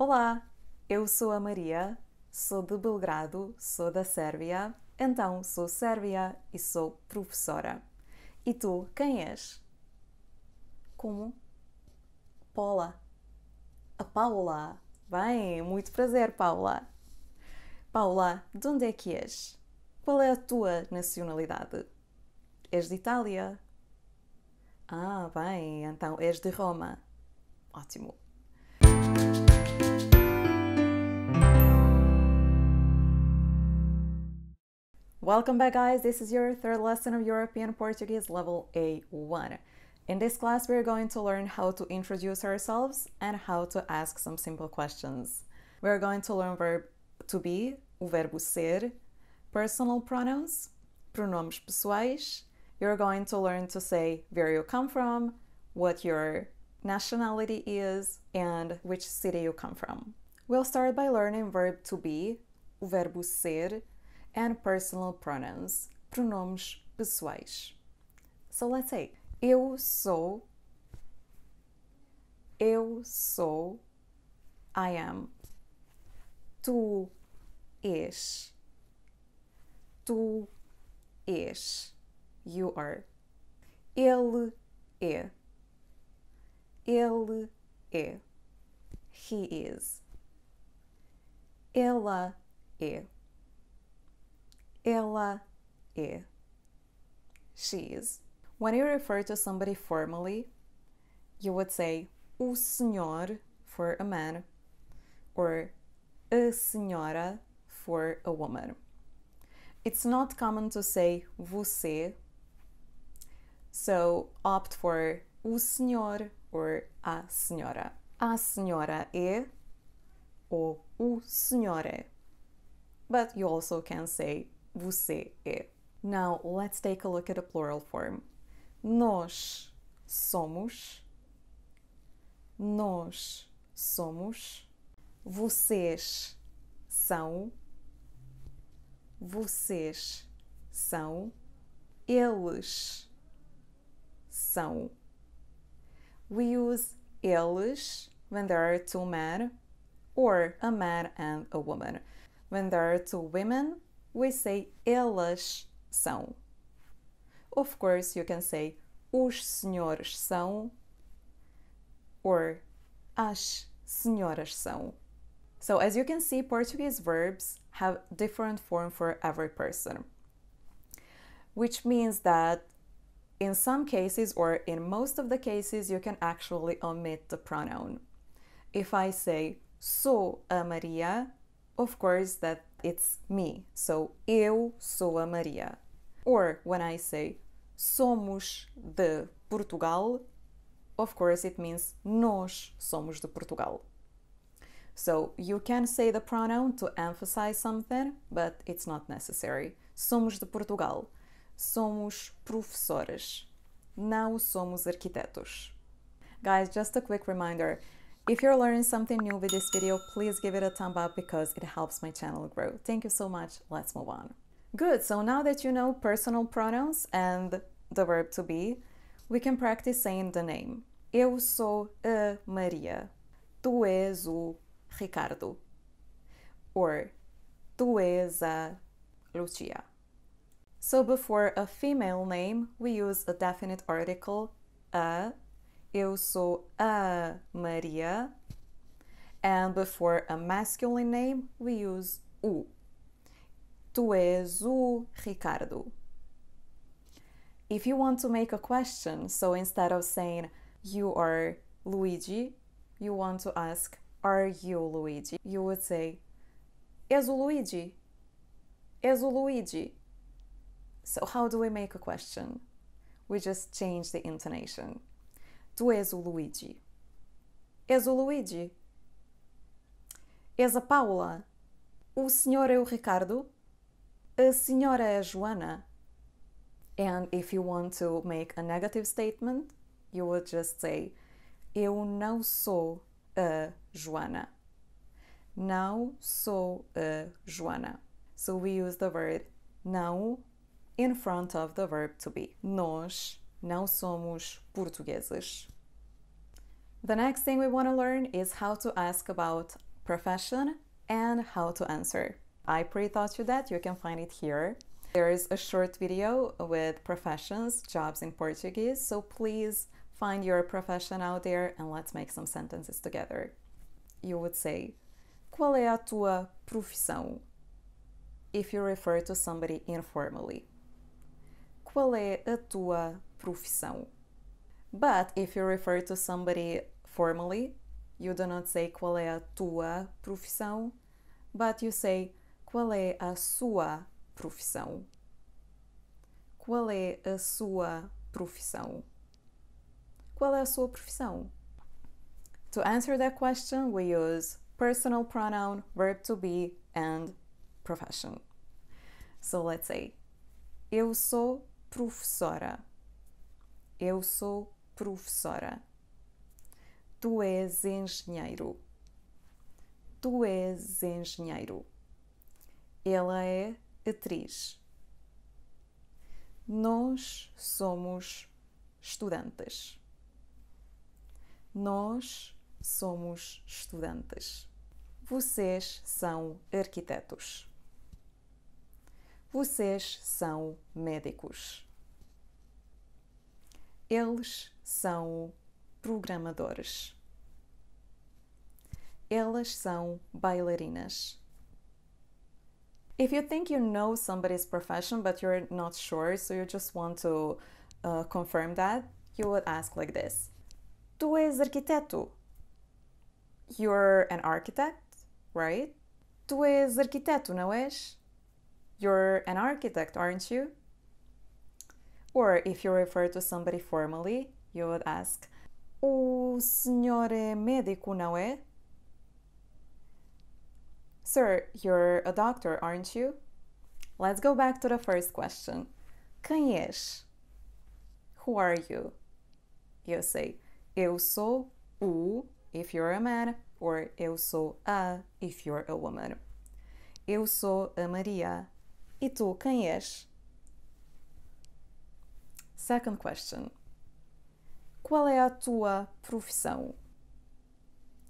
Olá, eu sou a Maria, sou de Belgrado, sou da Sérvia, então sou Sérvia e sou professora. E tu, quem és? Como? Paula. A Paula. Bem, muito prazer, Paula. Paula, de onde é que és? Qual é a tua nacionalidade? És de Itália? Ah, bem, então és de Roma. Ótimo. Welcome back guys, this is your third lesson of European Portuguese level A1. In this class we're going to learn how to introduce ourselves and how to ask some simple questions. We're going to learn verb to be, o verbo ser, personal pronouns, pronomes pessoais. You're going to learn to say where you come from, what your nationality is, and which city you come from. We'll start by learning verb to be, o verbo ser, and personal pronouns, pronomes pessoais. So let's say eu sou, eu sou, I am, tu és, tu és, you are, ele é, ele é, he is, ela é. Ela é. She is. When you refer to somebody formally, you would say o senhor for a man or a senhora for a woman. It's not common to say você, so opt for o senhor or a senhora. A senhora é or o senhore. But you also can say você é. Now, let's take a look at a plural form. Nós somos. Nós somos. Vocês são. Vocês são. Eles são. We use eles when there are two men or a man and a woman. When there are two women we say elas são. Of course, you can say os senhores são or as senhoras são. So, as you can see, Portuguese verbs have different form for every person, which means that in some cases or in most of the cases, you can actually omit the pronoun. If I say sou a Maria, of course, that It's me. So eu sou a Maria. Or when I say somos de Portugal, of course it means nós somos de Portugal. So you can say the pronoun to emphasize something, but it's not necessary. Somos de Portugal. Somos professores. Não somos arquitetos. Guys, just a quick reminder If you're learning something new with this video, please give it a thumb up because it helps my channel grow. Thank you so much. Let's move on. Good, so now that you know personal pronouns and the verb to be, we can practice saying the name. Eu sou a Maria. Tu és o Ricardo. Or tu és a Lucia. So before a female name, we use a definite article a eu sou a Maria. And before a masculine name, we use o. Tu és o Ricardo. If you want to make a question, so instead of saying you are Luigi, you want to ask are you Luigi? You would say és o Luigi? És o Luigi? So how do we make a question? We just change the intonation. Tu és o Luigi. És o Luigi. És a Paula. O senhor é o Ricardo. A senhora é a Joana. And if you want to make a negative statement, you would just say: Eu não sou a Joana. Não sou a Joana. So we use the word não in front of the verb to be. Nós não somos portugueses. The next thing we want to learn is how to ask about profession and how to answer. I pre-taught you that, you can find it here. There is a short video with professions, jobs in Portuguese, so please find your profession out there and let's make some sentences together. You would say, Qual é a tua profissão? If you refer to somebody informally qual é a tua profissão. But if you refer to somebody formally, you do not say qual é a tua profissão, but you say qual é a sua profissão. Qual é a sua profissão? Qual é a sua profissão? To answer that question, we use personal pronoun, verb to be, and profession. So let's say, eu sou professora. Eu sou professora. Tu és engenheiro. Tu és engenheiro. Ela é atriz. Nós somos estudantes. Nós somos estudantes. Vocês são arquitetos. Vocês são médicos. Eles são programadores. Elas são bailarinas. If you think you know somebody's profession but you're not sure, so you just want to uh, confirm that, you would ask like this Tu és arquiteto. You're an architect, right? Tu és arquiteto, não és? You're an architect, aren't you? Or if you refer to somebody formally, you would ask, O signore medico, não é? Sir, you're a doctor, aren't you? Let's go back to the first question. Quem és? Who are you? You say, eu sou o if you're a man, or eu sou a if you're a woman. Eu sou a Maria E tu, quem és? Second question. Qual é a tua profissão?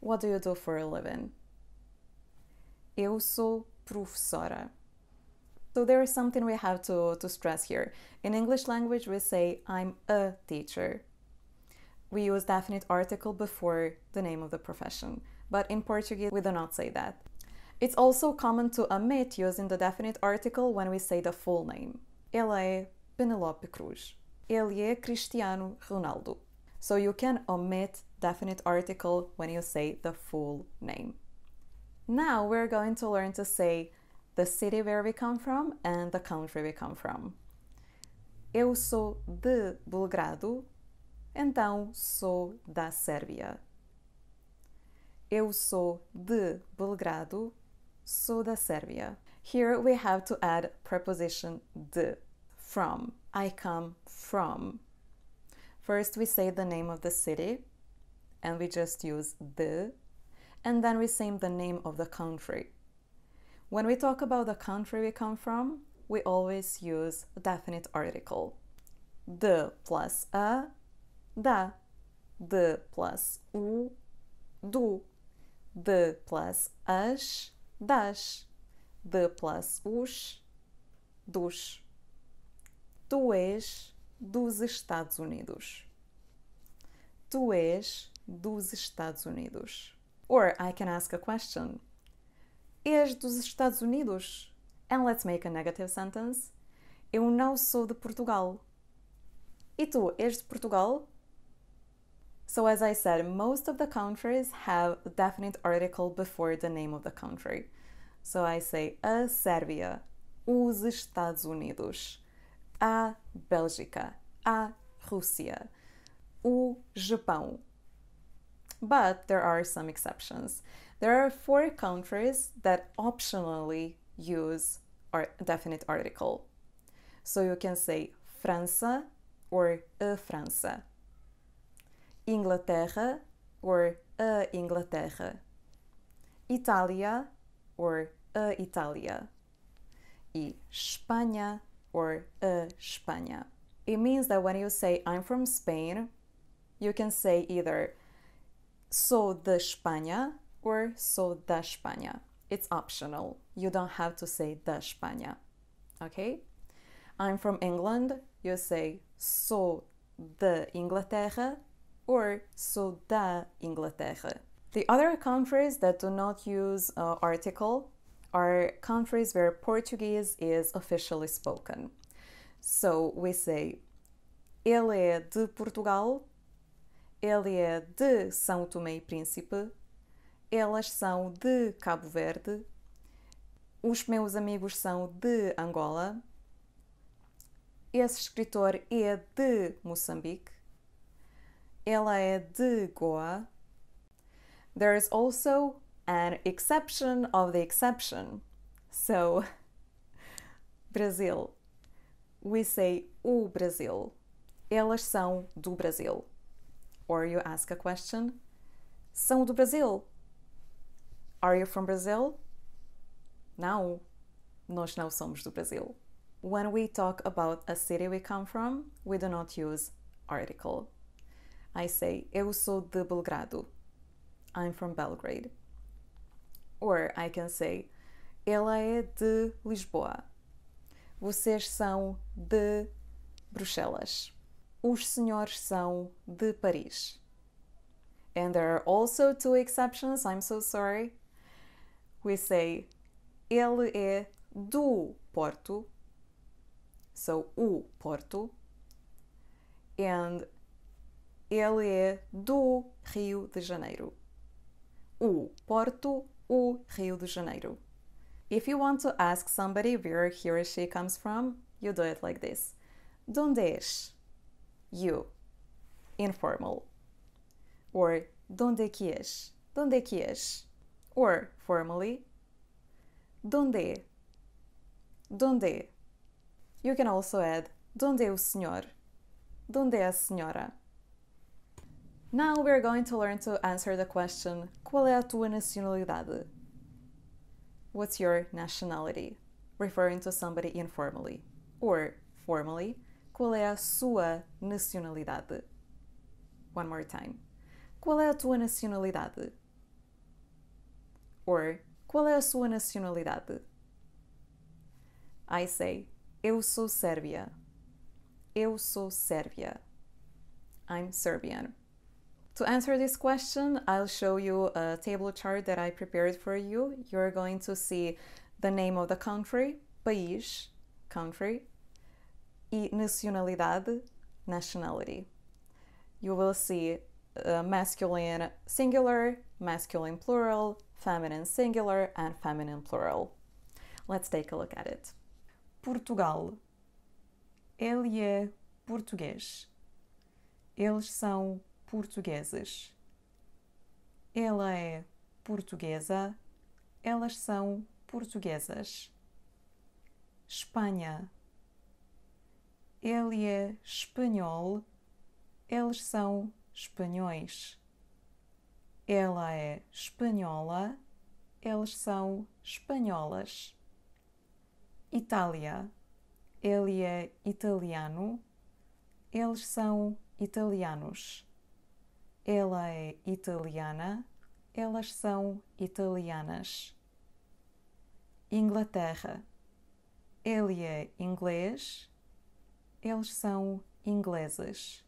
What do you do for a living? Eu sou professora. So there is something we have to, to stress here. In English language, we say I'm a teacher. We use definite article before the name of the profession, but in Portuguese, we do not say that. It's also common to omit using the definite article when we say the full name. Ele é Penelope Cruz. Ele é Cristiano Ronaldo. So you can omit definite article when you say the full name. Now we're going to learn to say the city where we come from and the country we come from. Eu sou de Belgrado, então sou da Sérvia. Eu sou de Belgrado, Suda Serbia. Here we have to add preposition de, from. I come from. First we say the name of the city and we just use de, and then we say the name of the country. When we talk about the country we come from, we always use definite article. The plus a, da. The plus u, du. The plus aš, das, de plus os, dos. Tu és dos Estados Unidos. Tu és dos Estados Unidos. Or I can ask a question. És dos Estados Unidos? And let's make a negative sentence. Eu não sou de Portugal. E tu és de Portugal? So as I said, most of the countries have a definite article before the name of the country. So I say a Serbia, os Estados Unidos, a Bélgica, a Rússia, o Japão. But there are some exceptions. There are four countries that optionally use a definite article. So you can say França or a França. Inglaterra or a Inglaterra, Italia or a Itália, e Espanha or a Espanha. It means that when you say I'm from Spain, you can say either sou de Espanha or sou da Espanha. It's optional. You don't have to say da Espanha. Okay? I'm from England. You say sou de Inglaterra or sou da Inglaterra. The other countries that do not use uh, article are countries where Portuguese is officially spoken. So we say ele é de Portugal, ele é de São Tomé e Príncipe, elas são de Cabo Verde, os meus amigos são de Angola, esse escritor é de Moçambique, ela é de Goa. There is also an exception of the exception. So, Brasil. We say o Brasil. Elas são do Brasil. Or you ask a question, são do Brasil. Are you from Brazil? Não, nós não somos do Brasil. When we talk about a city we come from, we do not use article. I say, eu sou de Belgrado. I'm from Belgrade. Or I can say, ela é de Lisboa. Vocês são de Bruxelas. Os senhores são de Paris. And there are also two exceptions, I'm so sorry. We say, ele é do Porto. So, o Porto. And ele é do Rio de Janeiro. O Porto, o Rio de Janeiro. If you want to ask somebody where he or she comes from, you do it like this. Donde és? You. Informal. Or donde é que és? Donde é que és? Or formally, donde? É? Donde? You can also add donde o senhor? Donde a senhora? Now we're going to learn to answer the question Qual é a tua nacionalidade? What's your nationality? Referring to somebody informally. Or formally, Qual é a sua nacionalidade? One more time. Qual é a tua nacionalidade? Or Qual é a sua nacionalidade? I say Eu sou Sérbia. Eu sou Sérbia. I'm Serbian. To answer this question, I'll show you a table chart that I prepared for you. You're going to see the name of the country, país, country, e nacionalidade, nationality. You will see uh, masculine singular, masculine plural, feminine singular, and feminine plural. Let's take a look at it. Portugal. Ele é português. Eles são portuguesas. Ela é portuguesa, elas são portuguesas. Espanha. Ele é espanhol, eles são espanhóis. Ela é espanhola, eles são espanholas. Itália. Ele é italiano, eles são italianos. Ela é italiana. Elas são italianas. Inglaterra. Ele é inglês. Eles são ingleses.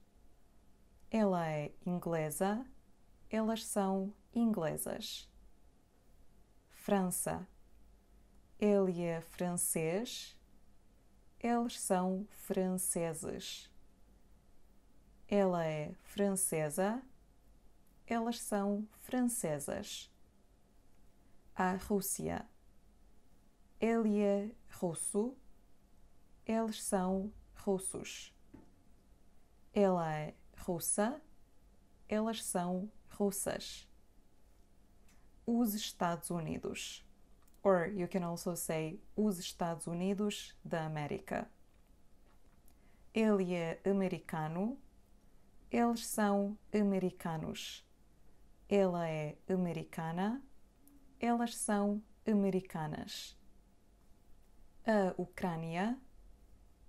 Ela é inglesa. Elas são inglesas. França. Ele é francês. Eles são franceses. Ela é francesa elas são francesas. A Rússia. Ele é russo. Eles são russos. Ela é russa. Elas são russas. Os Estados Unidos. Or you can also say os Estados Unidos da América. Ele é americano. Eles são americanos ela é americana, elas são americanas. A Ucrânia,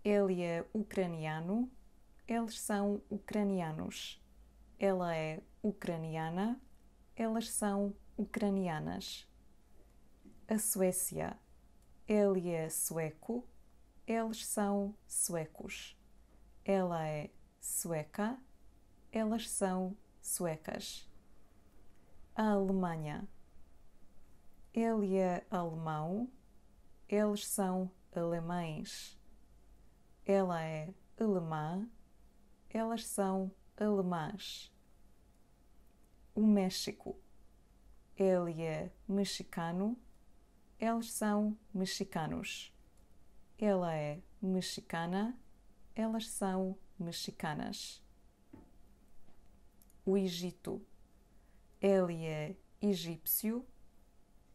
ele é ucraniano, eles são ucranianos. Ela é ucraniana, elas são ucranianas. A Suécia, ele é sueco, eles são suecos. Ela é sueca, elas são suecas a Alemanha. Ele é alemão, eles são alemães. Ela é alemã, elas são alemãs. O México. Ele é mexicano, eles são mexicanos. Ela é mexicana, elas são mexicanas. O Egito ele é egípcio.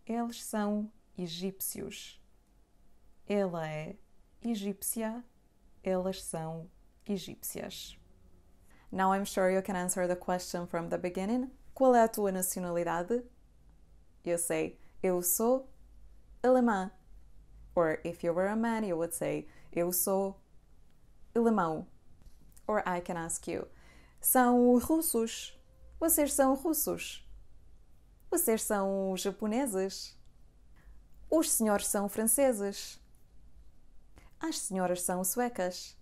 Eles são egípcios. Ela é egípcia. Elas são egípcias. Now I'm sure you can answer the question from the beginning. Qual é a tua nacionalidade? You say, eu sou alemã. Or if you were a man, you would say, eu sou alemão. Or I can ask you, são russos. Vocês são russos. Vocês são japoneses. Os senhores são franceses. As senhoras são suecas.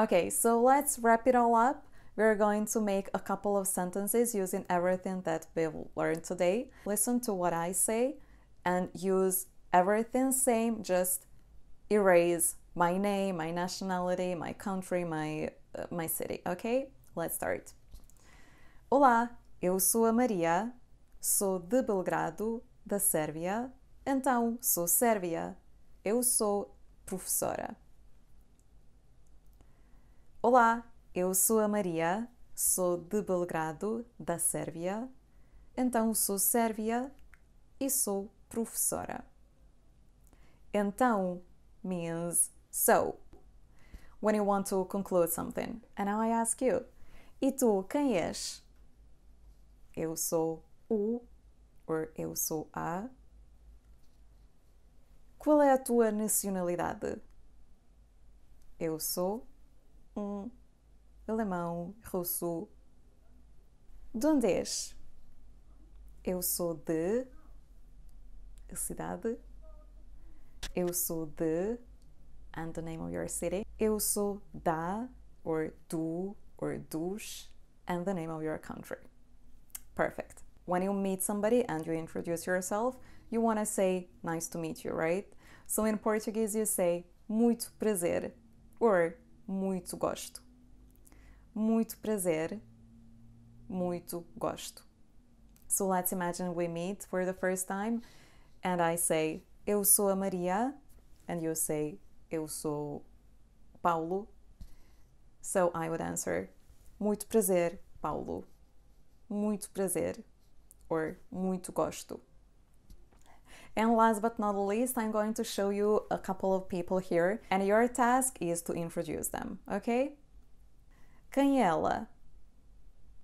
Okay, so let's wrap it all up. We're going to make a couple of sentences using everything that we've learned today. Listen to what I say and use everything same, just erase my name, my nationality, my country, my uh, my city, okay? Let's start. Olá, eu sou a Maria, sou de Belgrado, da Sérvia, então sou Sérvia, eu sou professora. Olá, eu sou a Maria, sou de Belgrado, da Sérvia, então sou Sérvia e sou professora. Então means so. When you want to conclude something, and now I ask you, e tu quem és? eu sou o ou eu sou a. Qual é a tua nacionalidade? Eu sou um alemão, russo. De onde és? Eu sou de. A cidade. Eu sou de. And the name of your city. Eu sou da, or do, or dos, and the name of your country. perfect. When you meet somebody and you introduce yourself, you want to say, nice to meet you, right? So in Portuguese, you say, muito prazer, or muito gosto. Muito prazer, muito gosto. So let's imagine we meet for the first time and I say, Eu sou a Maria, and you say, Eu sou Paulo. So I would answer, Muito prazer, Paulo. muito prazer or muito gosto. And last but not least, I'm going to show you a couple of people here, and your task is to introduce them, ok? Quem é ela?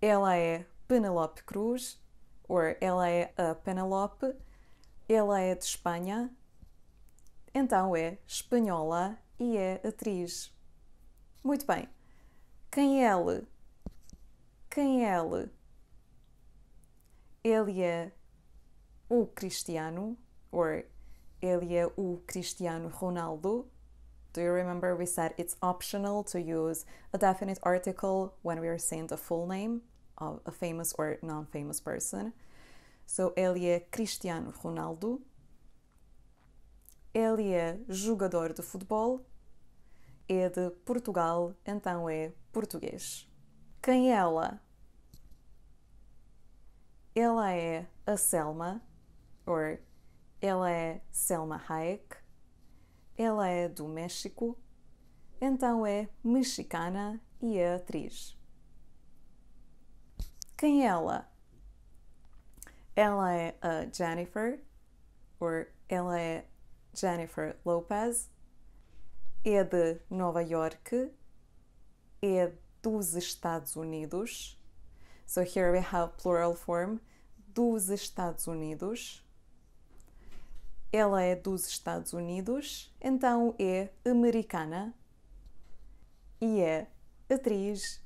Ela é Penelope Cruz, or ela é a Penelope, ela é de Espanha, então é espanhola e é atriz. Muito bem. Quem é ele? Quem é ele? ele é o Cristiano, or ele é o Cristiano Ronaldo. Do you remember we said it's optional to use a definite article when we are saying the full name of a famous or non famous person? So, ele é Cristiano Ronaldo. Ele é jogador de futebol. É de Portugal, então é português. Quem é ela? ela é a Selma, or ela é Selma Hayek, ela é do México, então é mexicana e é atriz. Quem é ela? Ela é a Jennifer, or ela é Jennifer Lopez, é de Nova York, é dos Estados Unidos So here we have plural form dos Estados Unidos. Ela é dos Estados Unidos, então é americana e é atriz,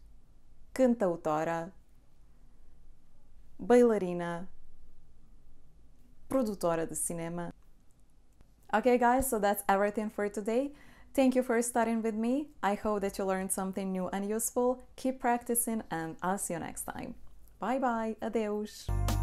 cantautora, bailarina, produtora de cinema. Okay, guys, so that's everything for today. Thank you for studying with me. I hope that you learned something new and useful. Keep practicing and I'll see you next time. Bye bye, adeus!